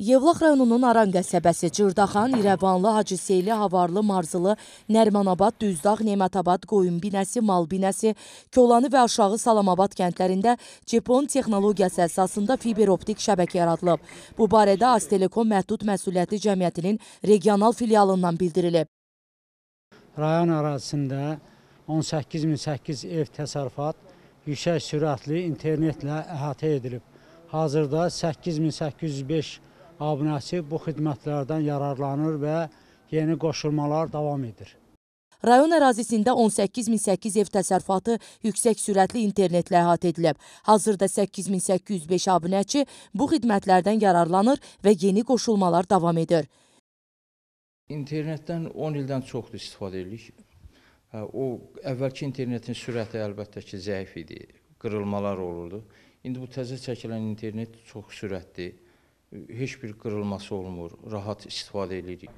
Yevlax rayonunun Aran qəsəbəsi Cırdaxan, İrəvanlı, Hacıseyli, Havarlı, Marzılı, Nərmanabad, Düzdağ, Nemətabad, Qoyun binəsi, Mal binəsi, Kolanı və aşağı Salamabad kəndlərində Cepon texnologiyası əsasında fiber optik şəbəkə yaradılıb. Bu barədə Astelekom məhdud məsuliyyəti cəmiyyətinin regional filialından bildirilib. Rayon ərazisində 18008 ev təsərrüfat yüksək sürətli internetlə əhatə edilib. Hazırda 8805 ev abunəçi bu xidmətlərdən yararlanır və yeni qoşulmalar davam edir. Rayon ərazisində 18008 ev təsərrüfatı yüksək sürətli internetlə əhatə edilib. Hazırda 8805 abunəçi bu xidmətlərdən yararlanır və yeni qoşulmalar davam edir. İnternetdən 10 ildən çoxdur istifadə edirik. Hə, o əvvəlki internetin sürəti əlbəttə ki, zəif idi, qırılmalar olurdu. İndi bu təzə çəkilən internet çox sürətli heç bir qırılması olmur, rahat istifadə edirik.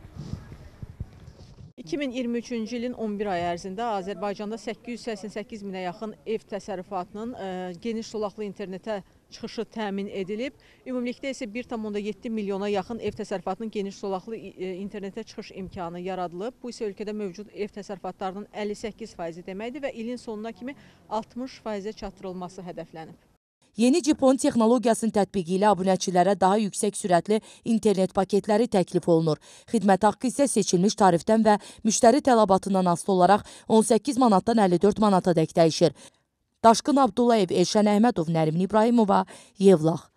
2023-cü ilin 11 ay ərzində Azərbaycanda 888 minə yaxın ev təsərrüfatının e, geniş zolaqlı internetə çıxışı təmin edilib. Ümumilikdə isə 1,7 milyona yaxın ev təsərrüfatının geniş zolaqlı e, internetə çıxış imkanı yaradılıb. Bu isə ölkədə mövcud ev təsərrüfatlarının 58% deməkdir və ilin sonuna kimi 60%-ə çatdırılması hədəflənib. Yeni Cipon texnologiyasının tətbiqi ilə abunəçilərə daha yüksək sürətli internet paketləri təklif olunur. Xidmət haqqı isə seçilmiş tarifdən və müştəri tələbatından asılı olaraq 18 manatdan 54 manata dək dəyişir. Daşqın Abdullayev, Elşən Əhmədov, Nərimin İbrahimova, Yevlax.